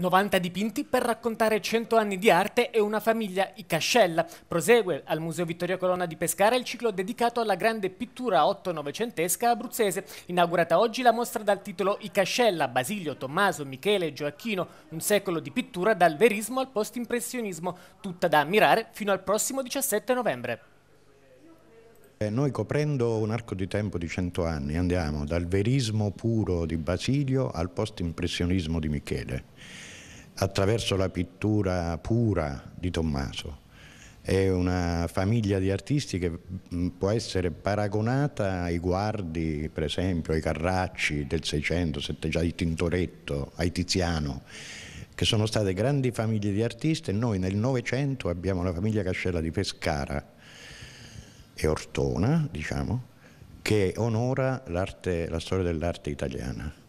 90 dipinti per raccontare 100 anni di arte e una famiglia i Cascella. Prosegue al Museo Vittorio Colonna di Pescara il ciclo dedicato alla grande pittura otto novecentesca abruzzese. Inaugurata oggi la mostra dal titolo I Cascella, Basilio, Tommaso, Michele e Gioacchino, un secolo di pittura dal verismo al post-impressionismo, tutta da ammirare fino al prossimo 17 novembre. Eh, noi coprendo un arco di tempo di cento anni andiamo dal verismo puro di Basilio al post-impressionismo di Michele, attraverso la pittura pura di Tommaso. È una famiglia di artisti che mm, può essere paragonata ai Guardi, per esempio, ai Carracci del Seicento, ai Tintoretto, ai Tiziano che sono state grandi famiglie di artisti e noi nel Novecento abbiamo la famiglia Cascella di Pescara e Ortona, diciamo, che onora la storia dell'arte italiana.